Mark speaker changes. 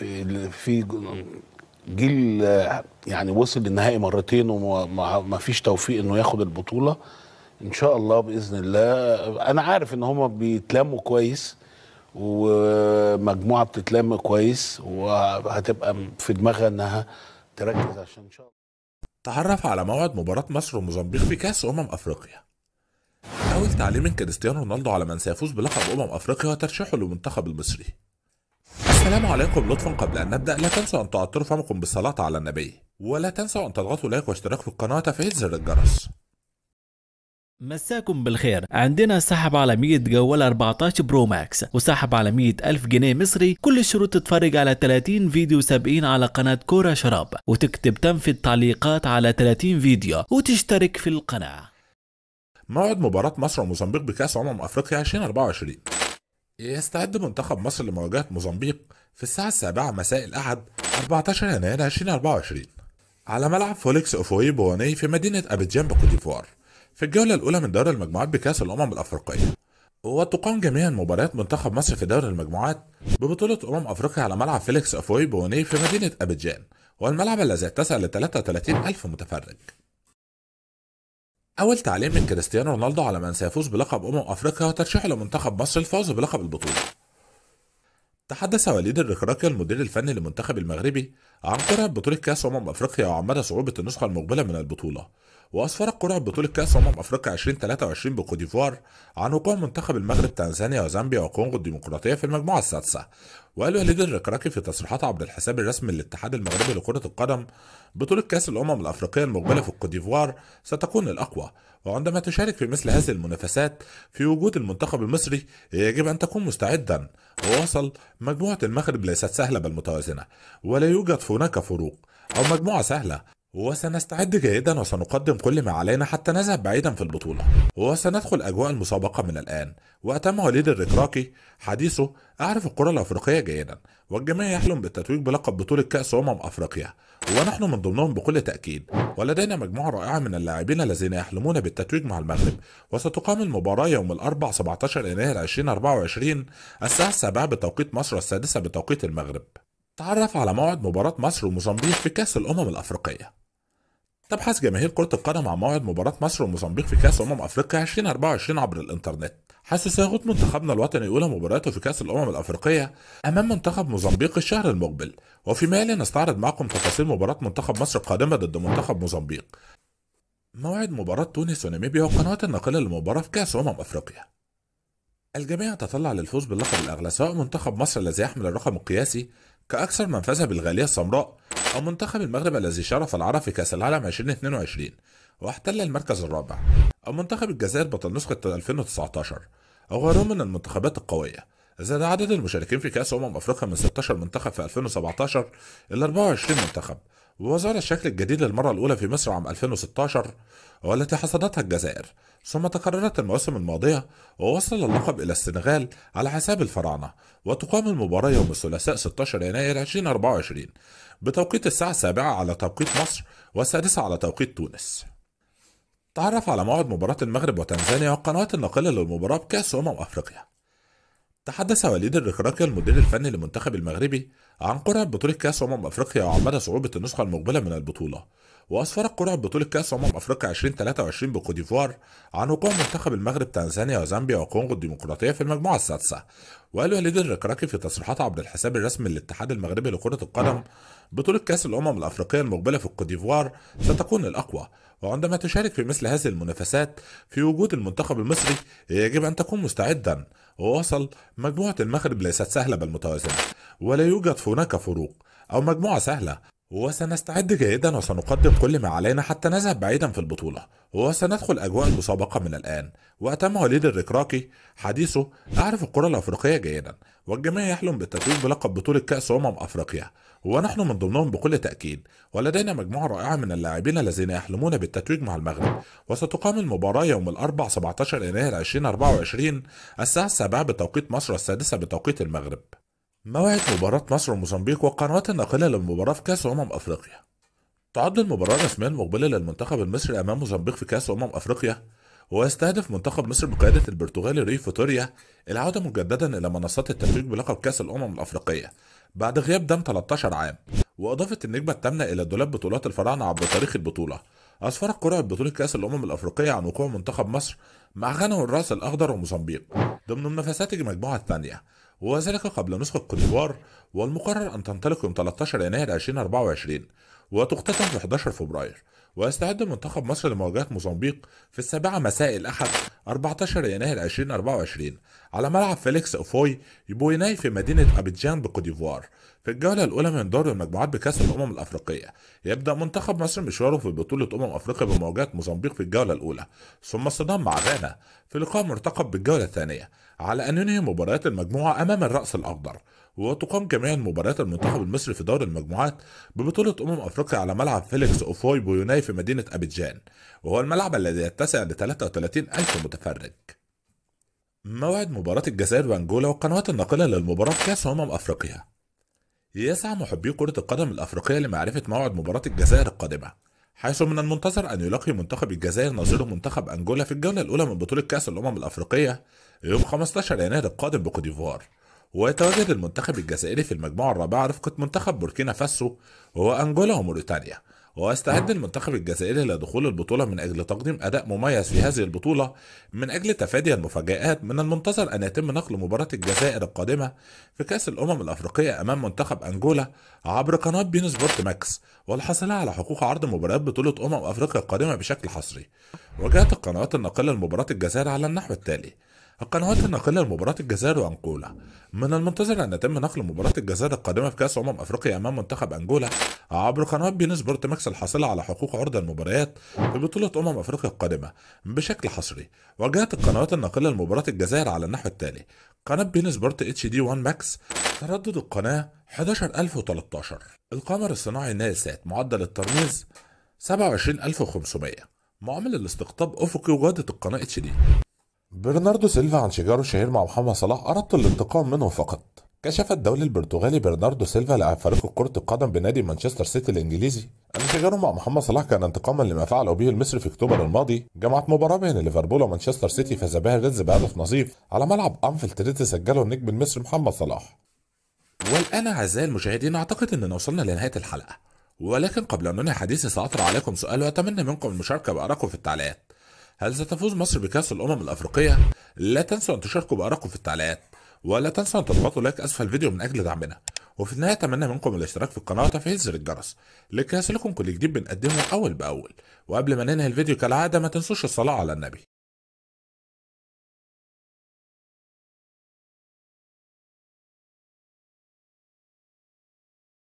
Speaker 1: في في جيل يعني وصل للنهائي مرتين وما فيش توفيق انه ياخد البطوله ان شاء الله باذن الله انا عارف ان هم بيتلموا كويس ومجموعه بتتلم كويس وهتبقى في دماغها انها تركز عشان ان شاء الله تعرف على موعد مباراة مصر وموزمبيق في كأس أمم أفريقيا. أول تعليم من كريستيانو رونالدو على من سيفوز بلقب أمم أفريقيا وترشيحه للمنتخب المصري. السلام عليكم لطفا قبل أن نبدأ لا تنسوا أن تعطروا فمكم بالصلاة على النبي ولا تنسوا أن تضغطوا لايك واشتراك في القناة وتفعيل زر الجرس مساكم بالخير عندنا سحب على 100 جوال 14 برو ماكس وسحب على 100000 جنيه مصري كل الشروط تتفرج على 30 فيديو سابقين على قناة كورة شراب وتكتب تم في التعليقات على 30 فيديو وتشترك في القناة موعد مباراة مصر وموزمبيق بكأس أمم أفريقيا 2024 يستعد منتخب مصر لمواجهة موزمبيق في الساعة السابعة مساء الأحد 14 يناير 2024 على ملعب فوليكس أوفوي بواني في مدينة أبيجان بكوتيفوار في الجولة الأولى من دوري المجموعات بكأس الأمم الأفريقية وتقام جميع مباريات منتخب مصر في دوري المجموعات ببطولة أمم أفريقيا على ملعب فيليكس أفوي بوني في مدينة أبيجان والملعب الذي اتسع ل 33 ألف متفرج أول تعليم من كريستيانو رونالدو على من سيفوز بلقب أمم أفريقيا وترشيحه لمنتخب مصر الفوز بلقب البطولة. تحدث وليد الركراكي المدير الفني للمنتخب المغربي عن قرعة بطولة كأس أمم أفريقيا وعن مدى صعوبة النسخة المقبلة من البطولة، وأسفرت قرعة بطولة كأس أمم أفريقيا 2023 بكوديفوار عن وقوع منتخب المغرب تنزانيا وزامبيا وكونغو الديمقراطية في المجموعة السادسة وقال وليد الركراكي في تصريحات عبر الحساب الرسمي للاتحاد المغربي لكرة القدم بطولة كأس الأمم الأفريقية المقبلة في الكوديفوار ستكون الأقوى وعندما تشارك في مثل هذه المنافسات في وجود المنتخب المصري يجب أن تكون مستعدا ووصل مجموعة المغرب ليست سهلة بل متوازنة ولا يوجد هناك فروق أو مجموعة سهلة وسنستعد جيدا وسنقدم كل ما علينا حتى نذهب بعيدا في البطولة وسندخل أجواء المسابقة من الآن وأتم وليد الركراكي حديثه أعرف الكرة الأفريقية جيدا والجميع يحلم بالتتويج بلقب بطولة كأس أمم أفريقيا ونحن من ضمنهم بكل تأكيد ولدينا مجموعة رائعة من اللاعبين الذين يحلمون بالتتويج مع المغرب وستقام المباراة يوم الأربع 17 يناير 2024 الساعة السابعة بتوقيت مصر والسادسة بتوقيت المغرب تعرف على موعد مباراة مصر وموزمبيق في كأس الأمم الأفريقية تبحث جماهير كرة القدم عن موعد مباراة مصر وموزمبيق في كأس أمم أفريقيا 2024 عبر الإنترنت. حيث سيخوض منتخبنا الوطني أولى مبارياته في كأس الأمم الأفريقية أمام منتخب موزمبيق الشهر المقبل، وفيما يلي نستعرض معكم تفاصيل مباراة منتخب مصر القادمة ضد منتخب موزمبيق. موعد مباراة تونس وناميبيا وقنوات الناقلة للمباراة في كأس أمم أفريقيا. الجميع يتطلع للفوز باللقب الأغلى سواء منتخب مصر الذي يحمل الرقم القياسي كأكثر من فاز بالغالية السمراء أو منتخب المغرب الذي شرف العرب في كأس العالم 2022 واحتل المركز الرابع أو منتخب الجزائر بطل نسخة 2019 أو غيرهم من المنتخبات القوية زاد عدد المشاركين في كأس أمم أفريقيا من 16 منتخب في 2017 إلى 24 منتخب وظهر الشكل الجديد للمرة الأولى في مصر عام 2016 والتي حصدتها الجزائر ثم تكررت المواسم الماضية ووصل اللقب إلى السنغال على حساب الفراعنة وتقام المباراة يوم الثلاثاء 16 يناير 2024 بتوقيت الساعة السابعة على توقيت مصر والسادسة على توقيت تونس تعرف على موعد مباراة المغرب وتنزانيا والقنوات الناقلة للمباراة بكأس أمم أفريقيا تحدث وليد الركراكي المدير الفني للمنتخب المغربي عن قرعة بطولة كأس أمم أفريقيا وعمدها صعوبة النسخة المقبلة من البطولة وأسفر قرعه بطولة كأس أمم أفريقيا 2023 بكوديفوار عن وقوع منتخب المغرب تنزانيا وزامبيا وكونغو الديمقراطية في المجموعة السادسة وقال وليد الركراكي في تصريحات عبر الحساب الرسمي للاتحاد المغربي لكرة القدم بطولة كأس الأمم الأفريقية المقبلة في الكوديفوار ستكون الأقوى وعندما تشارك في مثل هذه المنافسات في وجود المنتخب المصري يجب أن تكون مستعدا ووصل مجموعة المغرب ليست سهلة بل متوازنة ولا يوجد هناك فروق أو مجموعة سهلة وسنستعد جيدا وسنقدم كل ما علينا حتى نذهب بعيدا في البطولة وسندخل أجواء المسابقة من الآن وأتم وليد الركراكي حديثه أعرف الكرة الأفريقية جيدا والجميع يحلم بالتتويج بلقب بطولة كأس أمم أفريقيا ونحن من ضمنهم بكل تأكيد ولدينا مجموعة رائعة من اللاعبين الذين يحلمون بالتتويج مع المغرب وستقام المباراة يوم الأربع 17 يناير 2024 الساعة السابعة بتوقيت مصر والسادسة بتوقيت المغرب موعد مباراة مصر وموزمبيق والقنوات الناقلة للمباراة في كأس أمم أفريقيا تعد المباراة رسميا مقبلة للمنتخب المصري أمام موزمبيق في كأس أمم أفريقيا ويستهدف منتخب مصر بقيادة البرتغالي ري فيتوريا العودة مجددا إلى منصات التتويج بلقب كأس الأمم الأفريقية بعد غياب دام 13 عام وإضافة النجمة الثامنة إلى دولاب بطولات الفراعنة عبر تاريخ البطولة أسفرت قرعة بطولة كأس الأمم الأفريقية عن وقوع منتخب مصر مع غانا والرأس الأخضر وموزمبيق ضمن منافسات المجموعة الثانية وذلك قبل نسخة كوتيفوار والمقرر أن تنطلق يوم 13 يناير 2024 وتختتم في 11 فبراير ويستعد منتخب مصر لمواجهة موزمبيق في السابعة مساء الأحد 14 يناير 2024 على ملعب فيليكس أوفوي بويناي في مدينة أبيجان بكوديفوار في الجولة الأولى من دور المجموعات بكأس الأمم الأفريقية يبدأ منتخب مصر مشواره في بطولة أمم أفريقيا بمواجهة موزمبيق في الجولة الأولى ثم الصدام مع غانا في لقاء مرتقب بالجولة الثانية على أن ينهي مباريات المجموعة أمام الرأس الأخضر وتقام جميع مباريات المنتخب المصري في دور المجموعات ببطولة أمم أفريقيا على ملعب فيليكس أوفوي بويوناي في مدينة أبيجان وهو الملعب الذي يتسع ل 33 ألف متفرج موعد مباراة الجزائر وأنجولا والقنوات الناقلة للمباراة في كأس أمم أفريقيا يسعى محبي كرة القدم الأفريقية لمعرفة موعد مباراة الجزائر القادمة حيث من المنتظر أن يلاقي منتخب الجزائر نظيره منتخب أنجولا في الجولة الأولى من بطولة كأس الأمم الأفريقية يوم 15 يناير القادم بكوديفوار ويتواجد المنتخب الجزائري في المجموعة الرابعة رفقة منتخب بوركينا فاسو وأنجولا وموريتانيا ويستعد نعم. المنتخب الجزائري لدخول البطولة من أجل تقديم أداء مميز في هذه البطولة من أجل تفادي المفاجآت من المنتظر أن يتم نقل مباراة الجزائر القادمة في كأس الأمم الأفريقية أمام منتخب أنجولا عبر قناة بين سبورت ماكس والحصول على حقوق عرض مباريات بطولة أمم أفريقيا القادمة بشكل حصري وجاءت القنوات الناقلة لمباراة الجزائر على النحو التالي القنوات الناقلة لمباراة الجزائر وأنقولة من المنتظر أن يتم نقل مباراة الجزائر القادمة في كأس أمم أفريقيا أمام منتخب انجولا عبر قنوات بين سبورت ماكس الحاصلة على حقوق عرض المباريات في بطولة أمم أفريقيا القادمة بشكل حصري وجهت القنوات الناقلة لمباراة الجزائر على النحو التالي قناة بين سبورت اتش دي 1 ماكس تردد القناة 11013 القمر الصناعي ناسات معدل الترميز 27500 معامل الاستقطاب أفقي وجودة القناة اتش دي برناردو سيلفا عن شجاره الشهير مع محمد صلاح أردت الانتقام منه فقط كشف الدولي البرتغالي برناردو سيلفا لاعب فريق كرة القدم بنادي مانشستر سيتي الإنجليزي أن شجاره مع محمد صلاح كان انتقاما لما فعله به المصري في أكتوبر الماضي جمعت مباراة بين ليفربول ومانشستر سيتي فاز بها الريدز بهدف نظيف على ملعب أنفيلد تريد سجله النجم المصري محمد صلاح والآن أعزائي المشاهدين أعتقد أننا وصلنا لنهاية الحلقة ولكن قبل أن ننهي حديثي سأطرح عليكم سؤال وأتمنى منكم المشاركة بآرائكم في التعليقات هل ستفوز مصر بكأس الأمم الأفريقية؟ لا تنسوا أن تشاركوا بآرائكم في التعليقات ولا تنسوا أن تضغطوا لايك أسفل الفيديو من أجل دعمنا وفي النهاية أتمنى منكم الاشتراك في القناة وتفعيل زر الجرس لكي يصلكم كل جديد بنقدمه أول بأول وقبل ما ننهي الفيديو كالعادة ما تنسوش الصلاة على النبي